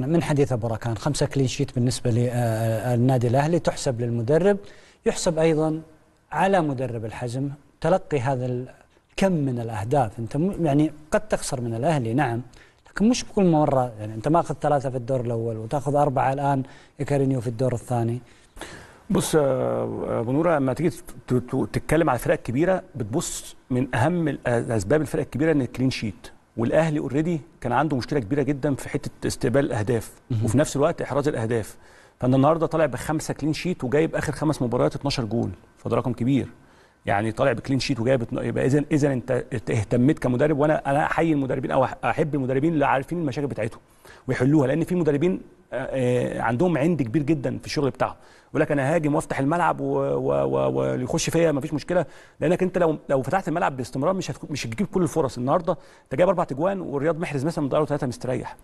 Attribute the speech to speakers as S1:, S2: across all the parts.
S1: من حديث ابو راكان خمسه كلين شيت بالنسبه للنادي آه، آه، الاهلي تحسب للمدرب يحسب ايضا على مدرب الحزم تلقي هذا الكم من الاهداف انت يعني قد تخسر من الاهلي نعم لكن مش بكل مره يعني انت ماخذ ثلاثه في الدور الاول وتاخذ اربعه الان كارينيو في الدور الثاني بص آه،
S2: ابو نوره لما تيجي تتكلم على الفرق الكبيره بتبص من اهم اسباب الفرق الكبيره ان الكلين شيت والاهلي اوريدي كان عنده مشكله كبيره جدا في حته استقبال الاهداف وفي نفس الوقت احراز الاهداف فانا النهارده طالع بخمسه كلين شيت وجايب اخر خمس مباريات 12 جول فده رقم كبير يعني طالع بكلين شيت وجايب يبقى اذا اذا انت اهتميت كمدرب وانا انا احيي المدربين او احب المدربين اللي عارفين المشاكل بتاعتهم ويحلوها لان في مدربين آه، آه، عندهم عند كبير جدا في الشغل بتاعهم يقول لك انا هاجم وافتح الملعب ويخش فيا مفيش مشكله لانك انت لو لو فتحت الملعب باستمرار مش مش هتجيب كل الفرص النهارده انت جايب اربع تجوان والرياض محرز مثلا من له ثلاثه مستريح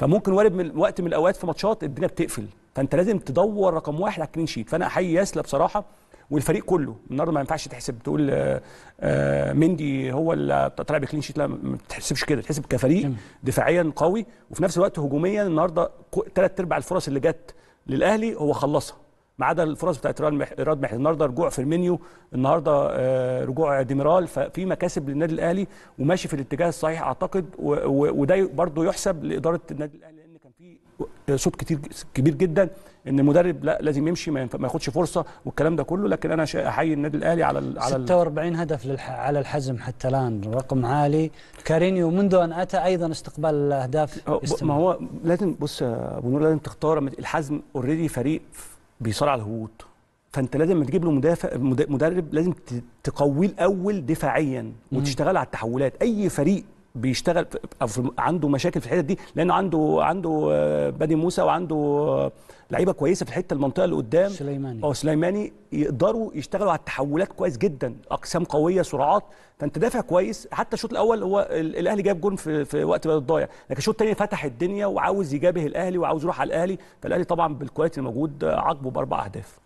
S2: فممكن وارد من وقت من الاوقات في ماتشات الدنيا بتقفل فانت لازم تدور رقم واحد على الكلين شيت فانا احيي ياسلا بصراحه والفريق كله النهارده ما ينفعش تحسب تقول آه، آه، مندي هو اللي طلع بكلين شيت لا ما تحسبش كده تحسب كفريق دفاعيا قوي وفي نفس الوقت هجوميا النهارده ثلاث ارباع الفرص اللي جت للاهلي هو خلصها ما عدا الفرص بتاعت رياض محرز النهارده رجوع فيرمينيو النهارده آه، رجوع ديميرال ففي مكاسب للنادي الاهلي وماشي في الاتجاه الصحيح اعتقد وده برضه يحسب لاداره النادي الاهلي صوت كتير كبير جدا ان المدرب لا لازم يمشي ما ياخدش فرصه والكلام ده كله لكن انا احيي النادي الاهلي على على
S1: 46 هدف للح... على الحزم حتى الان رقم عالي كارينيو منذ ان اتى ايضا استقبال الاهداف ما هو لازم
S2: بص يا ابو نور لازم تختار الحزم اوريدي فريق بيصارع على الهبوط فانت لازم تجيب له مدافع مدرب لازم تقويه الاول دفاعيا وتشتغل على التحولات اي فريق بيشتغل او عنده مشاكل في الحتت دي لانه عنده عنده آه، بني موسى وعنده آه، لعيبه كويسه في الحته المنطقه اللي قدام سليماني اه سليماني يقدروا يشتغلوا على التحولات كويس جدا اقسام قويه سرعات فانت دافع كويس حتى الشوط الاول هو الاهلي جاب جون في, في وقت بدل ضايع لكن الشوط الثاني فتح الدنيا وعاوز يجابه الاهلي وعاوز يروح على الاهلي فالاهلي طبعا بالكواليتي الموجود آه، عاقبه باربع اهداف